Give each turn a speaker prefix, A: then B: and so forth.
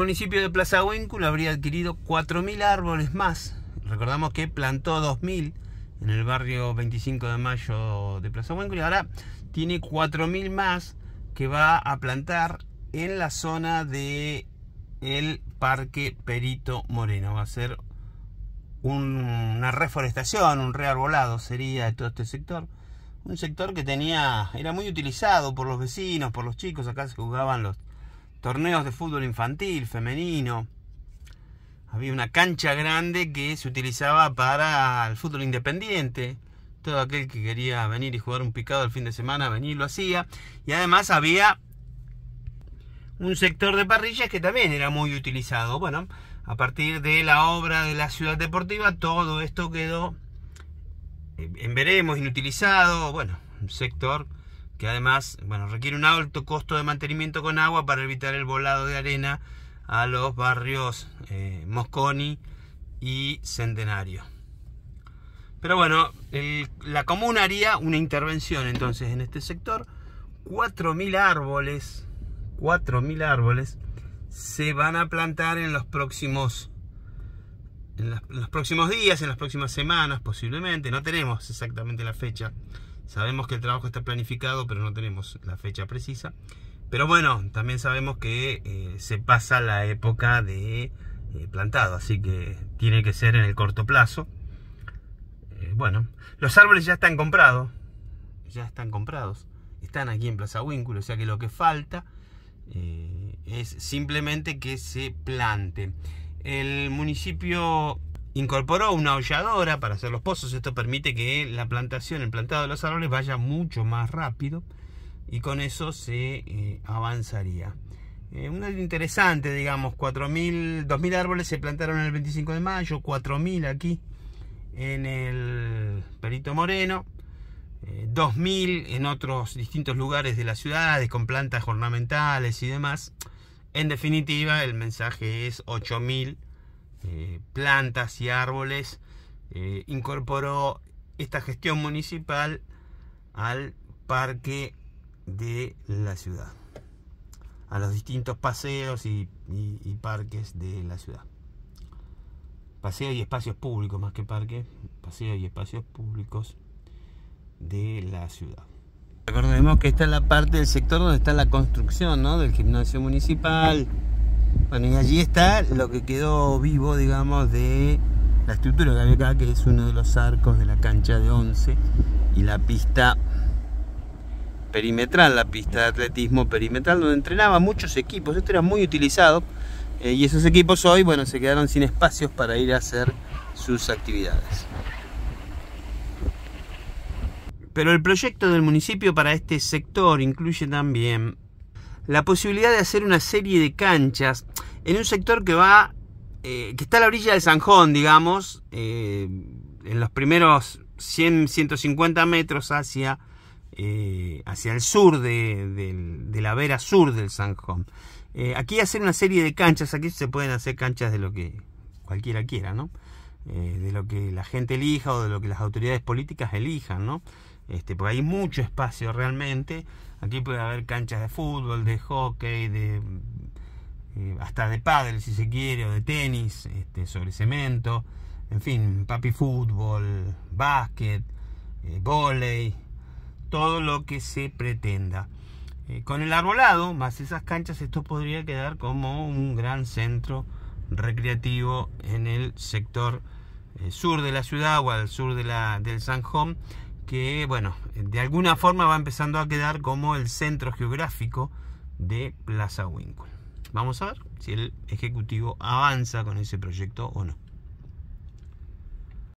A: El municipio de Plaza Huénculo habría adquirido 4.000 árboles más. Recordamos que plantó 2.000 en el barrio 25 de Mayo de Plaza Huénculo y ahora tiene 4.000 más que va a plantar en la zona de el Parque Perito Moreno. Va a ser una reforestación, un rearbolado sería de todo este sector. Un sector que tenía, era muy utilizado por los vecinos, por los chicos. Acá se jugaban los torneos de fútbol infantil, femenino. Había una cancha grande que se utilizaba para el fútbol independiente. Todo aquel que quería venir y jugar un picado el fin de semana, venir lo hacía. Y además había un sector de parrillas que también era muy utilizado. Bueno, a partir de la obra de la ciudad deportiva, todo esto quedó eh, en veremos, inutilizado. Bueno, un sector que además bueno, requiere un alto costo de mantenimiento con agua para evitar el volado de arena a los barrios eh, Mosconi y Centenario. Pero bueno, la comuna haría una intervención entonces en este sector. 4.000 árboles, 4.000 árboles se van a plantar en los próximos en los próximos días, en las próximas semanas posiblemente, no tenemos exactamente la fecha. Sabemos que el trabajo está planificado, pero no tenemos la fecha precisa. Pero bueno, también sabemos que eh, se pasa la época de eh, plantado, así que tiene que ser en el corto plazo. Eh, bueno, los árboles ya están comprados, ya están comprados, están aquí en Plaza Vínculo, o sea que lo que falta es simplemente que se plante. El municipio Incorporó una holladora para hacer los pozos. Esto permite que la plantación, el plantado de los árboles vaya mucho más rápido y con eso se eh, avanzaría. Eh, un año interesante, digamos, 2.000 árboles se plantaron el 25 de mayo, 4.000 aquí en el Perito Moreno, 2.000 eh, en otros distintos lugares de las ciudades con plantas ornamentales y demás. En definitiva, el mensaje es 8.000 eh, plantas y árboles, eh, incorporó esta gestión municipal al parque de la ciudad, a los distintos paseos y, parques de la ciudad. Paseos y espacios públicos, más que parques, paseos y espacios públicos de la ciudad. Recordemos que esta es la parte del sector donde está la construcción del gimnasio municipal, bueno, y allí está lo que quedó vivo, digamos, de la estructura que había acá, que es uno de los arcos de la cancha de 11 y la pista perimetral, la pista de atletismo perimetral, donde entrenaba muchos equipos. Esto era muy utilizado eh, y esos equipos hoy, bueno, se quedaron sin espacios para ir a hacer sus actividades. Pero el proyecto del municipio para este sector incluye también la posibilidad de hacer una serie de canchas en un sector que va, eh, que está a la orilla del Sanjón, digamos, eh, en los primeros 100, 150 metros hacia, eh, hacia el sur de, de, la vera sur del Sanjón. aquí hacer una serie de canchas, aquí se pueden hacer canchas de lo que cualquiera quiera, ¿no? de lo que la gente elija o de lo que las autoridades políticas elijan, ¿no? Este, porque hay mucho espacio realmente. Aquí puede haber canchas de fútbol, de hockey, de eh, hasta de pádel si se quiere, o de tenis este, sobre cemento. En fin, papi fútbol, básquet, eh, volei, todo lo que se pretenda. Eh, con el arbolado, más esas canchas, esto podría quedar como un gran centro recreativo en el sector eh, sur de la ciudad o al sur del San Juan que, bueno, de alguna forma va empezando a quedar como el centro geográfico de Plaza winckel Vamos a ver si el Ejecutivo avanza con ese proyecto o no.